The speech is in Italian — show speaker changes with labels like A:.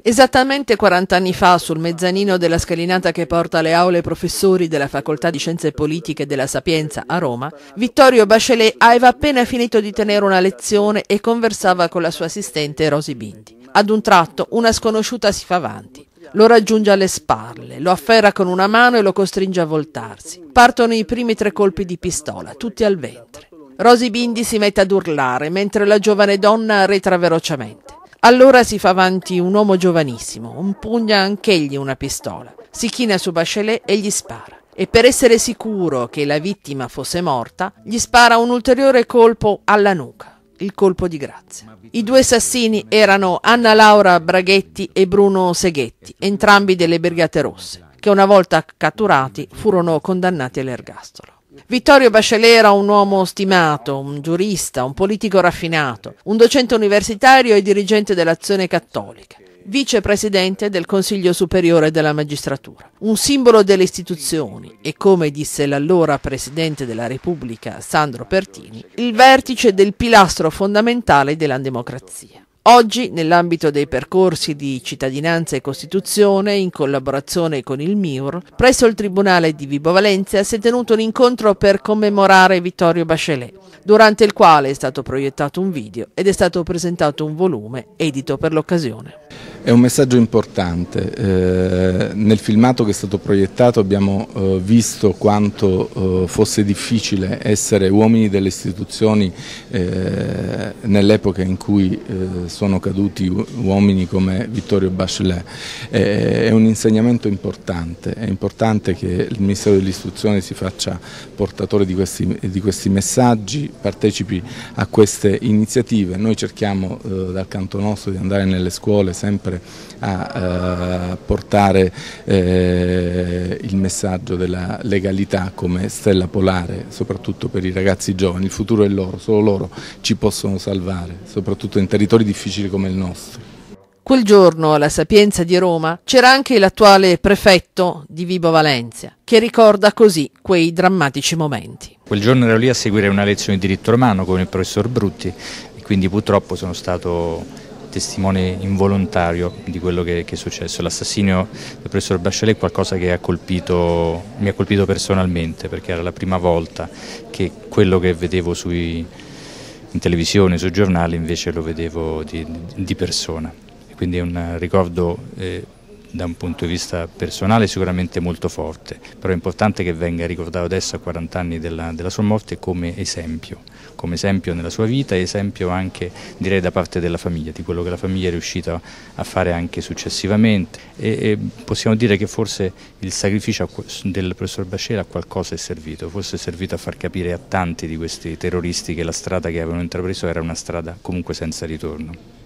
A: Esattamente 40 anni fa, sul mezzanino della scalinata che porta alle aule professori della Facoltà di Scienze Politiche della Sapienza a Roma, Vittorio Bachelet aveva appena finito di tenere una lezione e conversava con la sua assistente Rosi Bindi. Ad un tratto, una sconosciuta si fa avanti. Lo raggiunge alle spalle, lo afferra con una mano e lo costringe a voltarsi. Partono i primi tre colpi di pistola, tutti al ventre. Rosi Bindi si mette ad urlare, mentre la giovane donna retra velocemente. Allora si fa avanti un uomo giovanissimo, un impugna anch'egli una pistola, si china su Bachelet e gli spara. E per essere sicuro che la vittima fosse morta, gli spara un ulteriore colpo alla nuca, il colpo di grazia. I due assassini erano Anna Laura Braghetti e Bruno Seghetti, entrambi delle Brigate Rosse, che una volta catturati furono condannati all'ergastolo. Vittorio Bachelet era un uomo stimato, un giurista, un politico raffinato, un docente universitario e dirigente dell'azione cattolica vicepresidente del Consiglio Superiore della Magistratura, un simbolo delle istituzioni e, come disse l'allora Presidente della Repubblica Sandro Pertini, il vertice del pilastro fondamentale della democrazia. Oggi, nell'ambito dei percorsi di cittadinanza e Costituzione, in collaborazione con il MIUR, presso il Tribunale di Vibo Valencia si è tenuto un incontro per commemorare Vittorio Bachelet, durante il quale è stato proiettato un video ed è stato presentato un volume edito per l'occasione.
B: È un messaggio importante, eh, nel filmato che è stato proiettato abbiamo eh, visto quanto eh, fosse difficile essere uomini delle istituzioni eh, nell'epoca in cui eh, sono caduti uomini come Vittorio Bachelet. Eh, è un insegnamento importante, è importante che il Ministero dell'Istruzione si faccia portatore di questi, di questi, messaggi, partecipi a queste iniziative. Noi cerchiamo dal canto nostro di andare nelle scuole sempre sempre a eh, portare eh, il messaggio della legalità come stella polare, soprattutto per i ragazzi giovani, il futuro è loro, solo loro ci possono salvare, soprattutto in territori difficili come il nostro.
A: Quel giorno alla Sapienza di Roma c'era anche l'attuale prefetto di Vibo Valencia, che ricorda così quei drammatici momenti.
C: Quel giorno ero lì a seguire una lezione di diritto romano con il professor Brutti e quindi purtroppo sono stato testimone involontario di quello che, che è successo. L'assassinio del professor Bachelet è qualcosa che ha colpito, mi ha colpito personalmente perché era la prima volta che quello che vedevo sui, in televisione, sui giornali, invece lo vedevo di, di persona. Quindi è un ricordo eh, da un punto di vista personale sicuramente molto forte, però è importante che venga ricordato adesso a 40 anni della, della sua morte come esempio, come esempio nella sua vita e esempio anche direi da parte della famiglia, di quello che la famiglia è riuscita a fare anche successivamente e, e possiamo dire che forse il sacrificio del professor Bacera a qualcosa è servito, forse è servito a far capire a tanti di questi terroristi che la strada che avevano intrapreso era una strada comunque senza ritorno.